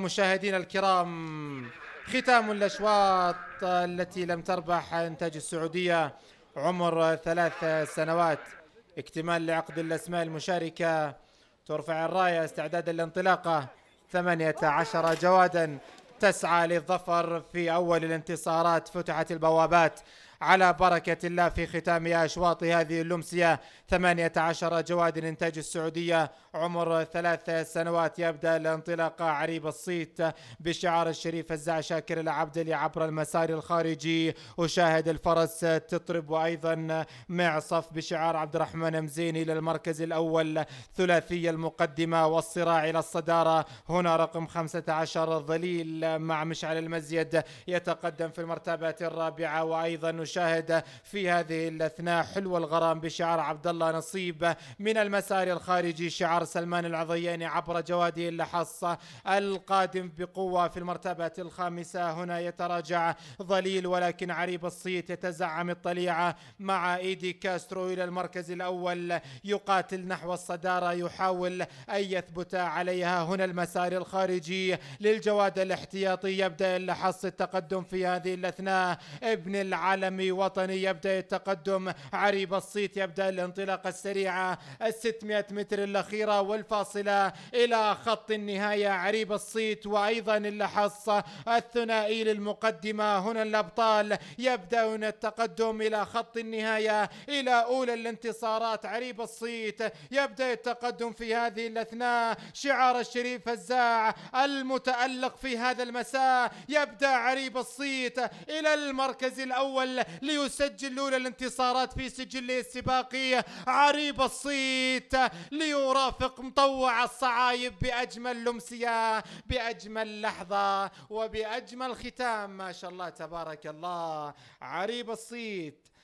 مشاهدينا الكرام ختام الأشواط التي لم تربح إنتاج السعودية عمر ثلاث سنوات اكتمال لعقد الأسماء المشاركة ترفع الراية استعدادا للانطلاقة 18 جوادا تسعى للظفر في أول الانتصارات فتحت البوابات على بركة الله في ختام أشواط هذه اللمسية 18 جواد إنتاج السعودية عمر ثلاث سنوات يبدأ الانطلاقة عريب الصيت بشعار الشريف الزع شاكر العبدلي عبر المسار الخارجي أشاهد الفرس تطرب وأيضا معصف بشعار عبد الرحمن مزين إلى المركز الأول ثلاثية المقدمة والصراع إلى الصدارة هنا رقم 15 ظليل مع مشعل المزيد يتقدم في المرتبة الرابعة وأيضا نشاهد في هذه الاثناء حلو الغرام بشعار عبد الله نصيب من المسار الخارجي شعار سلمان العضياني عبر جوادي اللحصة القادم بقوة في المرتبة الخامسة هنا يتراجع ظليل ولكن عريب الصيت يتزعم الطليعة مع ايدي كاسترو الى المركز الاول يقاتل نحو الصدارة يحاول ان يثبت عليها هنا المسار الخارجي للجواد الاحتياطي يبدأ اللحص التقدم في هذه الاثناء ابن العالم دمي وطني يبدأ التقدم عري بسيط يبدأ الانطلاقة السريعة ال 600 متر الأخيرة والفاصلة إلى خط النهاية عري بسيط وأيضا اللحص الثنائي للمقدمة هنا الأبطال يبدأون التقدم إلى خط النهاية إلى أولى الانتصارات عري بسيط يبدأ التقدم في هذه الأثناء شعار الشريف فزاع المتألق في هذا المساء يبدأ عري بسيط إلى المركز الأول ليسجل أولى الانتصارات في سجله السباقية عريب الصيت ليرافق مطوع الصعايب بأجمل لمسية بأجمل لحظة وبأجمل ختام ما شاء الله تبارك الله عريب الصيت